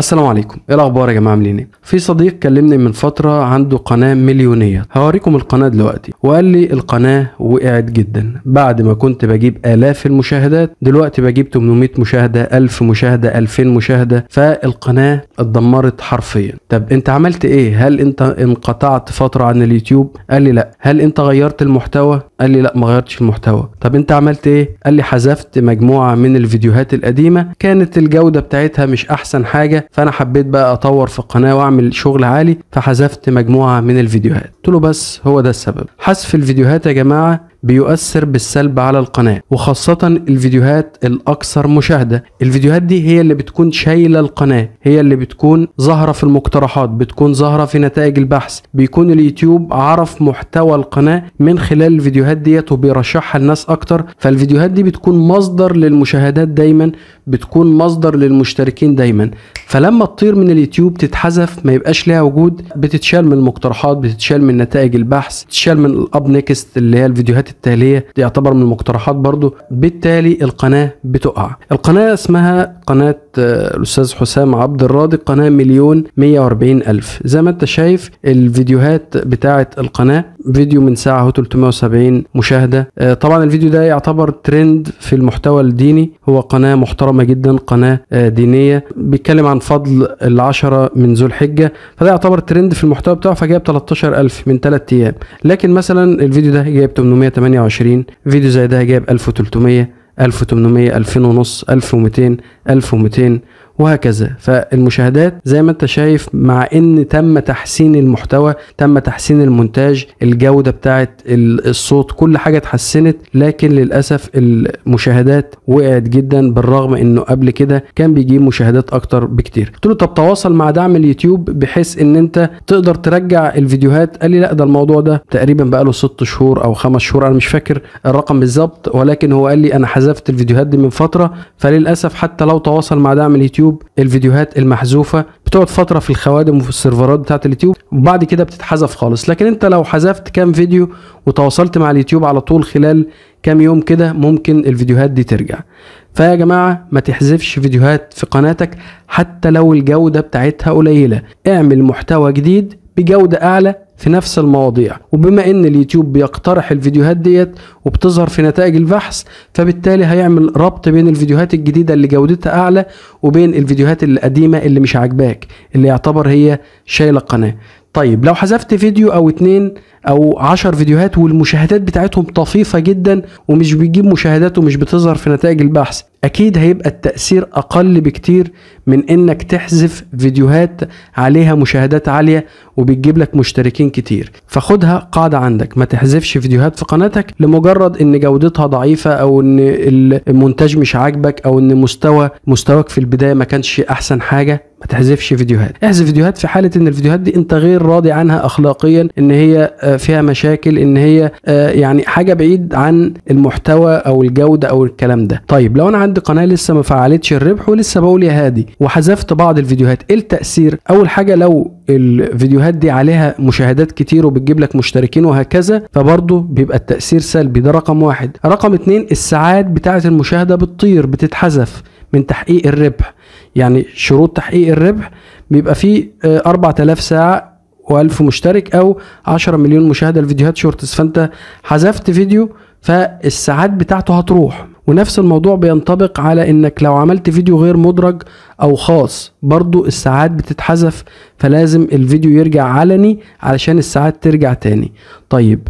السلام عليكم ايه الاخبار يا جماعه عاملين ايه في صديق كلمني من فتره عنده قناه مليونيه هوريكم القناه دلوقتي وقال لي القناه وقعت جدا بعد ما كنت بجيب الاف المشاهدات دلوقتي بجيب 800 مشاهده 1000 مشاهده 2000 مشاهده فالقناه اتدمرت حرفيا طب انت عملت ايه هل انت انقطعت فتره عن اليوتيوب قال لي لا هل انت غيرت المحتوى قال لي لا ما غيرتش المحتوى طب انت عملت ايه قال لي حذفت مجموعه من الفيديوهات القديمه كانت الجوده بتاعتها مش احسن حاجه فانا حبيت بقى اطور في القناه واعمل شغل عالي فحذفت مجموعه من الفيديوهات قلت له بس هو ده السبب حذف الفيديوهات يا جماعه بيؤثر بالسلب على القناة وخاصة الفيديوهات الأكثر مشاهدة الفيديوهات دي هي اللي بتكون شايلة القناة هي اللي بتكون ظاهرة في المقترحات بتكون ظاهرة في نتائج البحث بيكون اليوتيوب عرف محتوى القناة من خلال الفيديوهات ديت وبيرشحها لناس أكتر فالفيديوهات دي بتكون مصدر للمشاهدات دايما بتكون مصدر للمشتركين دايما فلما تطير من اليوتيوب تتحذف ما يبقاش لها وجود بتتشال من المقترحات بتتشال من نتائج البحث بتتشال من الاب نيكست اللي هي الفيديوهات التاليه دي يعتبر من المقترحات برضو بالتالي القناه بتقع القناه اسمها قناه آه، الاستاذ حسام عبد الراضي قناه مليون 140 الف زي ما انت شايف الفيديوهات بتاعه القناه فيديو من ساعه هو 370 مشاهده آه، طبعا الفيديو ده يعتبر ترند في المحتوى الديني هو قناه محترمه جدا قناه آه، دينيه بيتكلم عن فضل العشرة من ذو الحجه فده يعتبر ترند في المحتوى بتاعه فجاب 13000 من 3 ايام لكن مثلا الفيديو ده جايب 800 28 فيديو زي ده جايب 1300 1800 2000 ونص 1200 1200 وهكذا فالمشاهدات زي ما انت شايف مع ان تم تحسين المحتوى تم تحسين المونتاج الجودة بتاعه الصوت كل حاجة اتحسنت لكن للأسف المشاهدات وقعت جدا بالرغم انه قبل كده كان بيجيب مشاهدات اكتر بكتير قلت له طب تواصل مع دعم اليوتيوب بحيث ان انت تقدر ترجع الفيديوهات قال لي لا ده الموضوع ده تقريبا بقى له ست شهور او خمس شهور انا مش فاكر الرقم بالظبط ولكن هو قال لي انا حذفت الفيديوهات دي من فترة فللأسف حتى لو تواصل مع دعم اليوتيوب اليوتيوب الفيديوهات المحذوفه بتقعد فتره في الخوادم وفي السيرفرات بتاعه اليوتيوب وبعد كده بتتحذف خالص لكن انت لو حذفت كام فيديو وتواصلت مع اليوتيوب على طول خلال كام يوم كده ممكن الفيديوهات دي ترجع فيا جماعة ما تحذفش فيديوهات في قناتك حتى لو الجودة بتاعتها قليلة اعمل محتوى جديد بجودة أعلى في نفس المواضيع وبما ان اليوتيوب بيقترح الفيديوهات ديت وبتظهر في نتائج البحث فبالتالي هيعمل ربط بين الفيديوهات الجديده اللي جودتها اعلى وبين الفيديوهات القديمه اللي مش عاجباك اللي يعتبر هي شايله قناه طيب لو حذفت فيديو او اتنين او عشر فيديوهات والمشاهدات بتاعتهم طفيفة جدا ومش بيجيب مشاهدات ومش بتظهر في نتائج البحث اكيد هيبقى التاثير اقل بكتير من انك تحذف فيديوهات عليها مشاهدات عاليه وبتجيب لك مشتركين كتير فخدها قاعده عندك ما تحذفش فيديوهات في قناتك لمجرد ان جودتها ضعيفه او ان المونتاج مش عاجبك او ان مستوى مستواك في البدايه ما كانش احسن حاجه ما تحذفش فيديوهات احذف فيديوهات في حاله ان الفيديوهات دي انت غير راضي عنها اخلاقيا ان هي آه، فيها مشاكل ان هي آه، يعني حاجه بعيد عن المحتوى او الجوده او الكلام ده طيب لو انا عندي قناه لسه ما فعلتش الربح ولسه بقول يا هادي وحذفت بعض الفيديوهات ايه التاثير اول حاجه لو الفيديوهات دي عليها مشاهدات كتير وبتجيب لك مشتركين وهكذا فبرضه بيبقى التاثير سلبي ده رقم واحد رقم اتنين الساعات بتاعه المشاهده بتطير بتتحذف من تحقيق الربح يعني شروط تحقيق الربح بيبقى فيه 4000 آه، ساعه و1000 مشترك او 10 مليون مشاهده لفيديوهات شورتس فانت حذفت فيديو فالساعات بتاعته هتروح ونفس الموضوع بينطبق على انك لو عملت فيديو غير مدرج او خاص برضو الساعات بتتحذف فلازم الفيديو يرجع علني علشان الساعات ترجع تاني طيب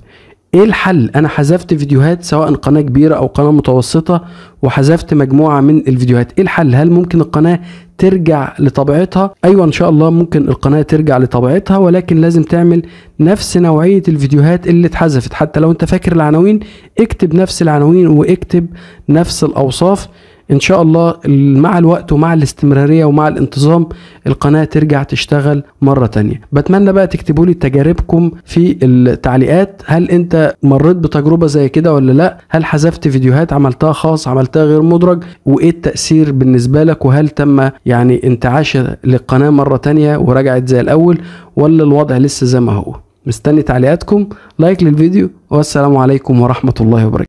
ايه الحل انا حذفت فيديوهات سواء قناه كبيره او قناه متوسطه وحذفت مجموعه من الفيديوهات ايه الحل هل ممكن القناه ترجع لطبيعتها ايوه ان شاء الله ممكن القناه ترجع لطبيعتها ولكن لازم تعمل نفس نوعيه الفيديوهات اللي اتحذفت حتى لو انت فاكر العناوين اكتب نفس العناوين واكتب نفس الاوصاف ان شاء الله مع الوقت ومع الاستمراريه ومع الانتظام القناه ترجع تشتغل مره تانية بتمنى بقى تكتبوا لي تجاربكم في التعليقات هل انت مريت بتجربه زي كده ولا لا هل حذفت فيديوهات عملتها خاص عملتها غير مدرج وايه التاثير بالنسبه لك وهل تم يعني انتعاش للقناه مره تانية ورجعت زي الاول ولا الوضع لسه زي ما هو مستني تعليقاتكم لايك للفيديو والسلام عليكم ورحمه الله وبركاته